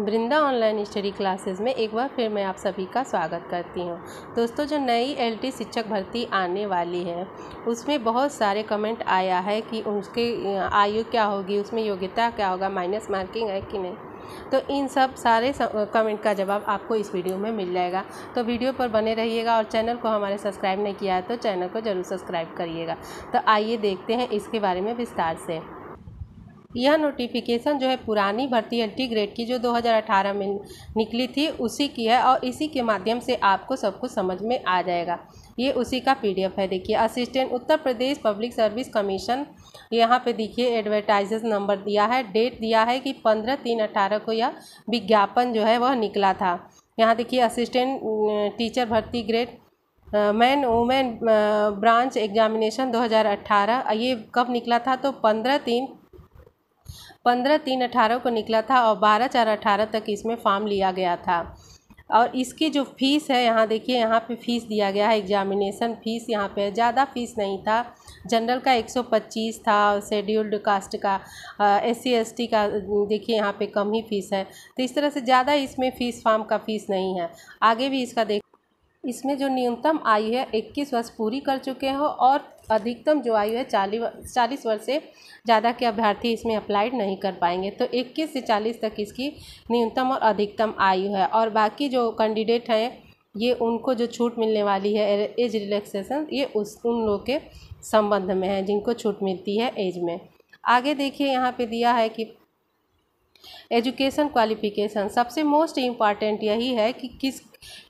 वृंदा online study classes में एक बार फिर मैं आप सभी का स्वागत करती हूँ दोस्तों जो नई एलटी शिक्षक भर्ती आने वाली है उसमें बहुत सारे कमेंट आया है कि उसके आयु क्या होगी उसमें योग्यता क्या होगा माइनस मार्किंग है कि नहीं तो इन सब सारे कमेंट का जवाब आपको इस वीडियो में मिल जाएगा तो वीडियो पर बने रहिएगा और चैनल को हमारे सब्सक्राइब नहीं किया है तो चैनल को ज़रूर सब्सक्राइब करिएगा तो आइए देखते हैं इसके बारे में विस्तार से यह नोटिफिकेशन जो है पुरानी भर्ती एंटी ग्रेड की जो 2018 में निकली थी उसी की है और इसी के माध्यम से आपको सब कुछ समझ में आ जाएगा ये उसी का पीडीएफ है देखिए assistant Uttar Pradesh public service commission यहाँ पे देखिए एडवर्टाइज नंबर दिया है डेट दिया है कि पंद्रह तीन अट्ठारह को यह विज्ञापन जो है वह निकला था यहाँ देखिए असिस्टेंट टीचर भर्ती grade man women branch examination 2018 ये कब निकला था तो पंद्रह तीन पंद्रह तीन अठारह को निकला था और बारह चार अठारह तक इसमें फॉर्म लिया गया था और इसकी जो फ़ीस है यहाँ देखिए यहाँ पे फ़ीस दिया गया है एग्जामिनेशन फ़ीस यहाँ पे ज़्यादा फ़ीस नहीं था जनरल का 125 था और शेड्यूल्ड कास्ट का एस सी का देखिए यहाँ पे कम ही फ़ीस है तो इस तरह से ज़्यादा इसमें फ़ीस फार्म का फ़ीस नहीं है आगे भी इसका देख इसमें जो न्यूनतम आयु है इक्कीस वर्ष पूरी कर चुके हों और अधिकतम जो आयु है चालीस चालीस वर्ष से ज़्यादा के अभ्यर्थी इसमें अप्लाइड नहीं कर पाएंगे तो 21 से 40 तक इसकी न्यूनतम और अधिकतम आयु है और बाकी जो कैंडिडेट हैं ये उनको जो छूट मिलने वाली है एज रिलैक्सेशन ये उस उन लोग के संबंध में है जिनको छूट मिलती है एज में आगे देखिए यहाँ पे दिया है कि एजुकेशन क्वालिफिकेशन सबसे मोस्ट इम्पॉर्टेंट यही है कि किस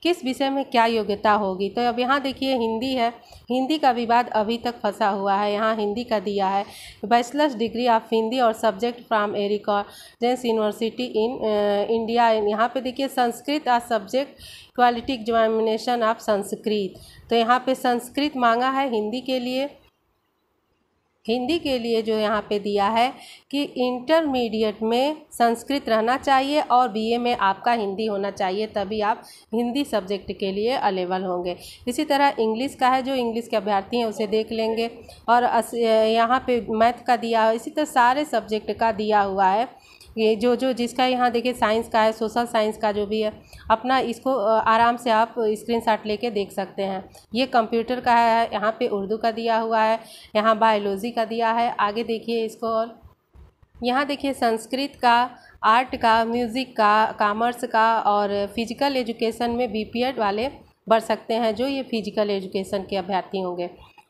किस विषय में क्या योग्यता होगी तो अब यहाँ देखिए हिंदी है हिंदी का विवाद अभी तक फंसा हुआ है यहाँ हिंदी का दिया है बैचलर्स डिग्री ऑफ हिंदी और subject from a university in India यहाँ पे देखिए संस्कृत और subject quality examination of Sanskrit तो यहाँ पे संस्कृत मांगा है हिंदी के लिए हिंदी के लिए जो यहाँ पे दिया है कि इंटरमीडिएट में संस्कृत रहना चाहिए और बीए में आपका हिंदी होना चाहिए तभी आप हिंदी सब्जेक्ट के लिए अलेवल होंगे इसी तरह इंग्लिश का है जो इंग्लिश के अभ्यर्थी हैं उसे देख लेंगे और यहाँ पे मैथ का दिया हुआ इसी तरह सारे सब्जेक्ट का दिया हुआ है ये जो जो जिसका यहाँ देखिए साइंस का है सोशल साइंस का जो भी है अपना इसको आराम से आप स्क्रीन शॉट लेके देख सकते हैं ये कंप्यूटर का है यहाँ पे उर्दू का दिया हुआ है यहाँ बायोलॉजी का दिया है आगे देखिए इसको और यहाँ देखिए संस्कृत का आर्ट का म्यूज़िक का कामर्स का और फिजिकल एजुकेशन में बी वाले बढ़ सकते हैं जो ये फिजिकल एजुकेशन के अभ्यर्थी होंगे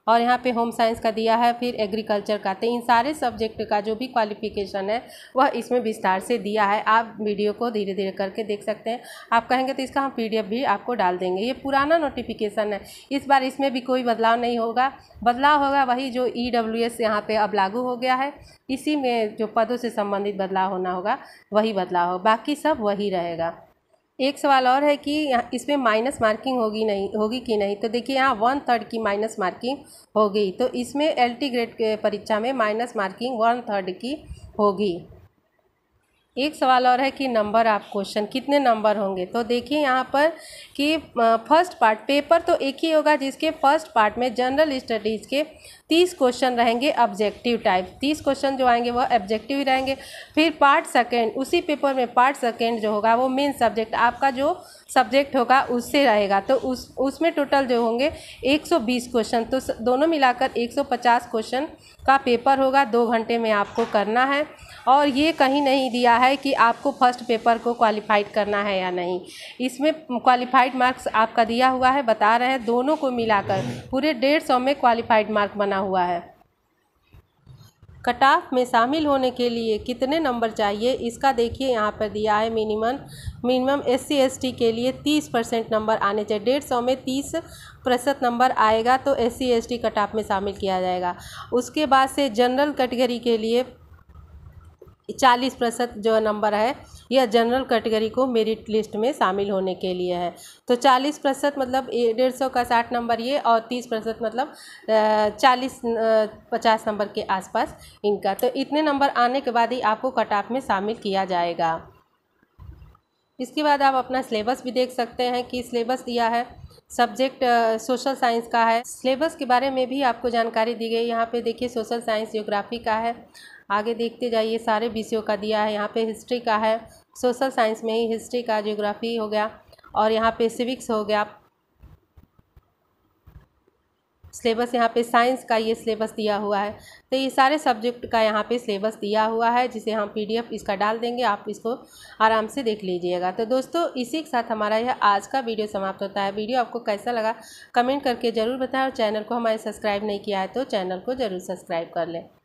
और यहाँ पे होम साइंस का दिया है फिर एग्रीकल्चर का तो इन सारे सब्जेक्ट का जो भी क्वालिफिकेशन है वह इसमें विस्तार से दिया है आप वीडियो को धीरे धीरे करके देख सकते हैं आप कहेंगे तो इसका हम पी भी आपको डाल देंगे ये पुराना नोटिफिकेशन है इस बार इसमें भी कोई बदलाव नहीं होगा बदलाव होगा वही जो ई डब्ल्यू एस यहाँ पर अब लागू हो गया है इसी में जो पदों से संबंधित बदलाव होना होगा वही बदलाव हो बाकी सब वही रहेगा एक सवाल और है कि इसमें माइनस मार्किंग होगी नहीं होगी कि नहीं तो देखिए यहाँ वन थर्ड की माइनस मार्किंग होगी तो इसमें एल ग्रेड परीक्षा में माइनस मार्किंग वन थर्ड की होगी एक सवाल और है कि नंबर आप क्वेश्चन कितने नंबर होंगे तो देखिए यहाँ पर कि फर्स्ट पार्ट पेपर तो एक ही होगा जिसके फर्स्ट पार्ट में जनरल स्टडीज़ के तीस क्वेश्चन रहेंगे ऑब्जेक्टिव टाइप तीस क्वेश्चन जो आएंगे वह ऑब्जेक्टिव ही रहेंगे फिर पार्ट सेकेंड उसी पेपर में पार्ट सेकेंड जो होगा वो मेन सब्जेक्ट आपका जो सब्जेक्ट होगा उससे रहेगा तो उस उसमें टोटल जो होंगे 120 क्वेश्चन तो दोनों मिलाकर 150 क्वेश्चन का पेपर होगा दो घंटे में आपको करना है और ये कहीं नहीं दिया है कि आपको फर्स्ट पेपर को क्वालिफाइड करना है या नहीं इसमें क्वालिफाइड मार्क्स आपका दिया हुआ है बता रहे हैं दोनों को मिलाकर पूरे डेढ़ सौ में क्वालिफाइड मार्क बना हुआ है कटाफ में शामिल होने के लिए कितने नंबर चाहिए इसका देखिए यहाँ पर दिया है minimum minimum S C S T के लिए तीस परसेंट नंबर आने चाहिए डेढ़ सौ में तीस प्रतिशत नंबर आएगा तो S C S T cut off में शामिल किया जाएगा उसके बाद से जनरल कैटेगरी के लिए चालीस प्रतिशत जो नंबर है यह जनरल कैटेगरी को मेरिट लिस्ट में शामिल होने के लिए है तो चालीस प्रतिशत मतलब डेढ़ सौ का साठ नंबर ये और तीस प्रतिशत मतलब चालीस पचास नंबर के आसपास इनका तो इतने नंबर आने के बाद ही आपको कट ऑफ में शामिल किया जाएगा इसके बाद आप अपना सिलेबस भी देख सकते हैं कि सिलेबस दिया है सब्जेक्ट सोशल साइंस का है सिलेबस के बारे में भी आपको जानकारी दी गई यहाँ पे देखिए सोशल साइंस जियोग्राफी का है आगे देखते जाइए सारे विषयों का दिया है यहाँ पे हिस्ट्री का है सोशल साइंस में ही हिस्ट्री का जियोग्राफी हो गया और यहाँ पे सिविक्स हो गया सिलेबस यहाँ पे साइंस का ये सिलेबस दिया हुआ है तो ये सारे सब्जेक्ट का यहाँ पे सिलेबस दिया हुआ है जिसे हम पीडीएफ इसका डाल देंगे आप इसको आराम से देख लीजिएगा तो दोस्तों इसी के साथ हमारा यह आज का वीडियो समाप्त होता है वीडियो आपको कैसा लगा कमेंट करके ज़रूर बताएं और चैनल को हमारे सब्सक्राइब नहीं किया है तो चैनल को ज़रूर सब्सक्राइब कर लें